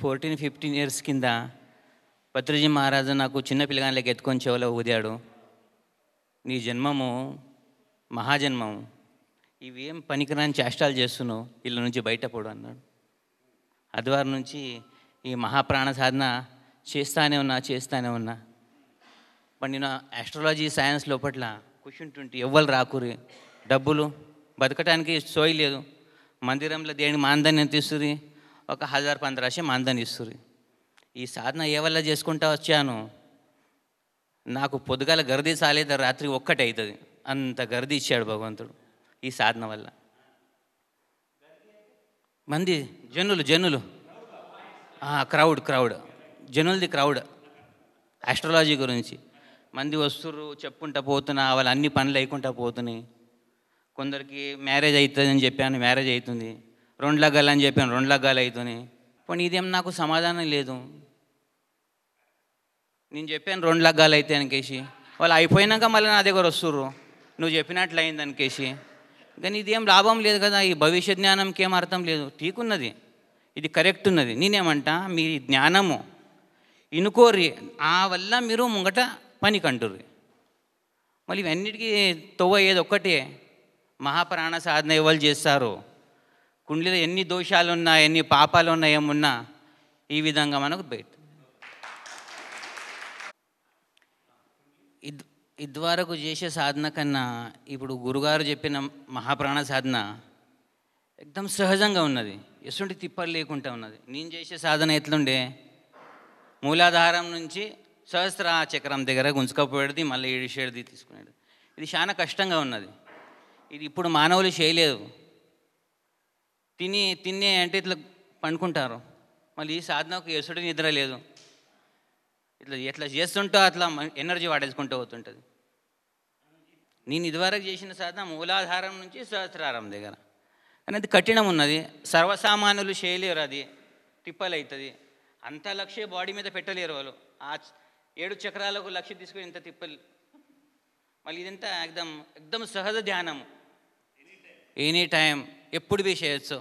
fourteen fifteen years కింద భద్రజీ మహారాజు నాకు చిన్న పిల్లగాళ్ళకి ఎత్తుకొని చెవులో ఊదాడు నీ జన్మము మహాజన్మము ఇవేం పనికిరాని చేష్టాలు చేస్తున్నావు వీళ్ళ నుంచి బయటపడు అన్నాడు ఆదివారం నుంచి ఈ మహాప్రాణ సాధన చేస్తానే ఉన్నా చేస్తానే ఉన్నా మరి నేను ఆస్ట్రాలజీ సైన్స్ లోపట్ల కూర్చుంటుంటే ఎవ్వరు రాకురి డబ్బులు బతకటానికి సోయి లేదు మందిరంలో దేని మాందాన్ని ఇస్తుంది ఒక హజార్ పంద్రాశి మందని ఇస్తుంది ఈ సాధన ఏ వల్ల చేసుకుంటా వచ్చాను నాకు పొద్దుగాల గర్ది సాలేదు రాత్రి ఒక్కటే అవుతుంది అంత గర్ది ఇచ్చాడు భగవంతుడు ఈ సాధన వల్ల మంది జనులు జనులు క్రౌడ్ క్రౌడ్ జనులది క్రౌడ్ ఆస్ట్రాలజీ గురించి మంది వస్తుర్రు చెప్పుకుంటా పోతున్నా వాళ్ళు అన్ని పనులు లేకుండా పోతున్నాయి కొందరికి మ్యారేజ్ అవుతుందని చెప్పాను మ్యారేజ్ అవుతుంది రెండు లగ్గాలు అని చెప్పాను రెండు లగ్గాలు అవుతుంది పోనీ ఇదేం నాకు సమాధానం లేదు నేను చెప్పాను రెండు లగ్గాలు అయితే అనికేసి వాళ్ళు అయిపోయినాక మళ్ళీ నా దగ్గర వస్తుర్రు నువ్వు చెప్పినట్లు అయింది అనికేసి కానీ ఇదేం లాభం లేదు కదా ఈ భవిష్య జ్ఞానంకి ఏం అర్థం లేదు టీకున్నది ఇది కరెక్ట్ ఉన్నది నేనేమంటా మీ జ్ఞానము ఇనుకోర్రి ఆ వల్ల మీరు ముంగట పని కంటుర్రి మళ్ళీ ఇవన్నిటికీ తొవ్వ ఏది ఒక్కటే మహాప్రాణ సాధన ఇవ్వాలి చేస్తారు కుండలిలో ఎన్ని దోషాలు ఉన్నా ఎన్ని పాపాలు ఉన్నాయేమున్నా ఈ విధంగా మనకు బయట ఇద్వరకు చేసే సాధన కన్నా ఇప్పుడు గురుగారు చెప్పిన మహాప్రాణ సాధన ఎక్దం సహజంగా ఉన్నది ఎసుంటి తిప్పలు లేకుండా ఉన్నది నేను చేసే సాధన ఎట్లుండే మూలాధారం నుంచి సహస్ర చక్రం దగ్గర గుంజుకపోయేది మళ్ళీ ఏడిసేది తీసుకునేది ఇది చాలా కష్టంగా ఉన్నది ఇది ఇప్పుడు మానవులు చేయలేదు తిని తినే అంటే ఇట్లా పండుకుంటారు మళ్ళీ ఈ సాధనకు ఎసుడు నిద్ర లేదు ఇట్లా ఎట్లా చేస్తుంటో అట్లా ఎనర్జీ వాడేసుకుంటూ పోతుంటుంది నేను ఇదివరకు చేసిన సాధన మూలాధారం నుంచి సహస్రారం దగ్గర కానీ అది కఠినం ఉన్నది సర్వసామాన్యులు చేయలేరు అది ట్రిప్పల్ అవుతుంది అంత లక్ష్య బాడీ మీద పెట్టలేరు వాళ్ళు ఆ ఏడు చక్రాలకు లక్ష్య తీసుకుని ఇంత తిప్పలు మళ్ళీ ఇదంతా ఎక్దం ఎక్దం సహజ ధ్యానం ఎనీ టైం ఎప్పుడు బి చేయొచ్చు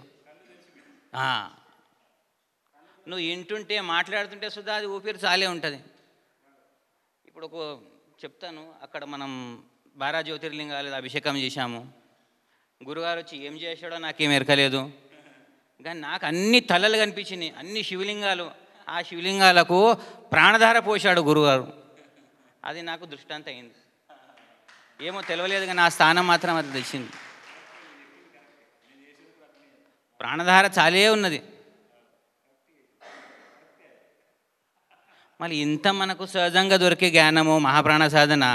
నువ్వు వింటుంటే మాట్లాడుతుంటే సుధా అది ఊపిరి చాలే ఉంటుంది ఇప్పుడు ఒక చెప్తాను అక్కడ మనం బారా జ్యోతిర్లింగాలు అభిషేకం చేశాము గురుగారు వచ్చి ఏం చేశాడో నాకేం ఎరకలేదు కానీ నాకు అన్ని తలలు కనిపించినాయి అన్ని శివలింగాలు ఆ శివలింగాలకు ప్రాణధార పోశాడు గురుగారు అది నాకు దృష్టాంత అయింది ఏమో తెలియలేదు కానీ ఆ స్థానం మాత్రం అది తెచ్చింది ప్రాణధార చాలే ఉన్నది మళ్ళీ ఇంత మనకు సహజంగా దొరికే జ్ఞానము మహాప్రాణ సాధన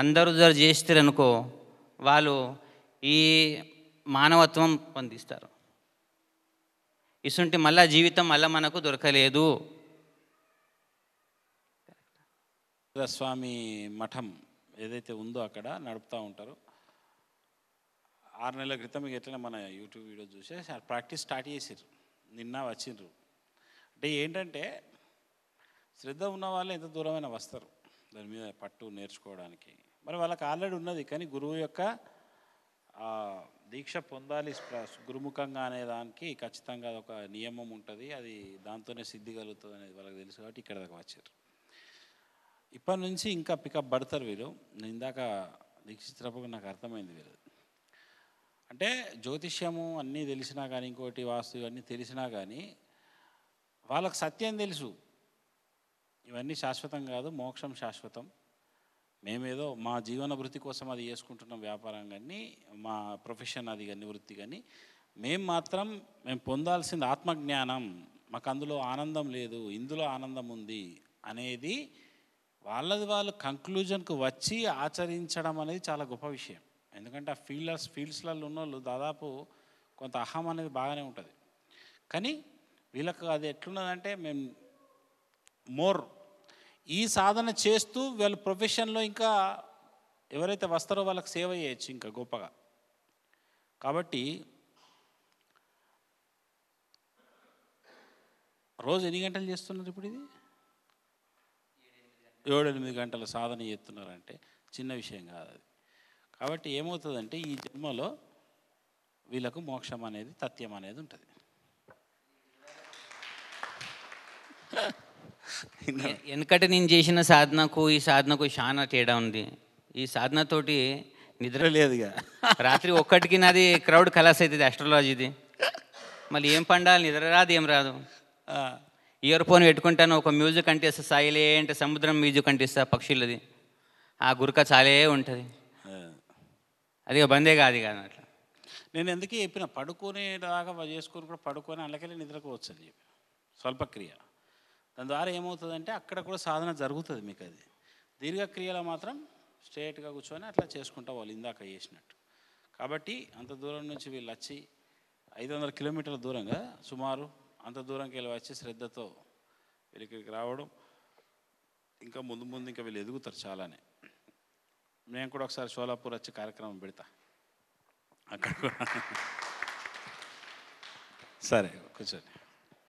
అందరూ చేస్తారు చేస్తారనుకో వాళ్ళు ఈ మానవత్వం పొందిస్తారు ఇసుంటి మళ్ళా జీవితం మళ్ళా మనకు దొరకలేదు స్వామి మఠం ఏదైతే ఉందో అక్కడ నడుపుతూ ఉంటారు ఆరు నెలల క్రితం ఎట్లనే మన యూట్యూబ్ వీడియో చూసే ప్రాక్టీస్ స్టార్ట్ చేసారు నిన్న వచ్చిండ్రు అంటే ఏంటంటే శ్రద్ధ ఉన్న వాళ్ళు ఎంత దూరమైన వస్తారు దాని మీద పట్టు నేర్చుకోవడానికి మరి వాళ్ళకి ఆల్రెడీ ఉన్నది కానీ గురువు యొక్క దీక్ష పొందాలి గురుముఖంగా అనే దానికి ఖచ్చితంగా ఒక నియమం ఉంటుంది అది దాంతోనే సిద్ధి కలుగుతుంది అనేది వాళ్ళకి తెలుసు కాబట్టి ఇక్కడ దాకా వచ్చారు ఇప్పటి నుంచి ఇంకా పికప్ పడతారు వీళ్ళు ఇందాక దీక్షిత్రప్పుడు నాకు అర్థమైంది వీళ్ళు అంటే జ్యోతిష్యము అన్నీ తెలిసినా కానీ ఇంకోటి వాస్తు ఇవన్నీ తెలిసినా కానీ వాళ్ళకు సత్యం తెలుసు ఇవన్నీ శాశ్వతం కాదు మోక్షం శాశ్వతం మేమేదో మా జీవన వృత్తి కోసం అది చేసుకుంటున్నాం వ్యాపారం కానీ మా ప్రొఫెషన్ అది కానీ వృత్తి కానీ మేము మాత్రం మేము పొందాల్సింది ఆత్మజ్ఞానం మాకు అందులో ఆనందం లేదు ఇందులో ఆనందం ఉంది అనేది వాళ్ళది వాళ్ళు కంక్లూజన్కు వచ్చి ఆచరించడం అనేది చాలా గొప్ప విషయం ఎందుకంటే ఆ ఫీల్డర్స్ ఫీల్డ్స్లలో ఉన్న వాళ్ళు దాదాపు కొంత అహం అనేది బాగానే ఉంటుంది కానీ వీళ్ళకు అది ఎట్లున్నదంటే మేము మోర్ ఈ సాధన చేస్తూ వీళ్ళ ప్రొఫెషన్లో ఇంకా ఎవరైతే వస్తారో వాళ్ళకి సేవ చేయొచ్చు ఇంకా గొప్పగా కాబట్టి రోజు ఎన్ని గంటలు చేస్తున్నారు ఇప్పుడు ఇది ఏడెనిమిది గంటలు సాధన చేస్తున్నారంటే చిన్న విషయం కాదు అది కాబట్టి ఏమవుతుందంటే ఈ జన్మలో వీళ్ళకు మోక్షం అనేది తథ్యం అనేది ఉంటుంది వెనకటి నేను చేసిన సాధనకు ఈ సాధనకు చాలా తేడా ఉంది ఈ సాధనతోటి నిద్ర లేదుగా రాత్రి ఒక్కటికి నాది క్రౌడ్ కలాస్ అవుతుంది అస్ట్రాలజీది మళ్ళీ ఏం పండాలి నిద్ర రాదు ఏం రాదు ఇయర్ ఫోన్ పెట్టుకుంటాను ఒక మ్యూజిక్ అంటేస్తా అంటే సముద్రం మ్యూజిక్ అంటేస్తా పక్షులది ఆ గురక చాలే ఉంటుంది అది బందే కాదు కానీ అట్లా నేను ఎందుకు చెప్పిన పడుకునేలాగా చేసుకొని కూడా పడుకొని అందుకెళ్ళి నిద్రకోవచ్చు అని చెప్పి స్వల్పక్రియ దాని ద్వారా ఏమవుతుందంటే అక్కడ కూడా సాధన జరుగుతుంది మీకు అది దీర్ఘక్రియలో మాత్రం స్ట్రేట్గా కూర్చొని అట్లా చేసుకుంటా వాళ్ళు ఇందాక చేసినట్టు కాబట్టి అంత దూరం నుంచి వీళ్ళు వచ్చి ఐదు వందల కిలోమీటర్ల దూరంగా సుమారు అంత దూరంకి వెళ్ళి వచ్చి శ్రద్ధతో వీళ్ళకి రావడం ఇంకా ముందు ముందు ఇంకా వీళ్ళు ఎదుగుతారు చాలానే నేను కూడా ఒకసారి షోలాపూర్ వచ్చి కార్యక్రమం పెడతా అక్కడ కూడా సరే కూర్చోండి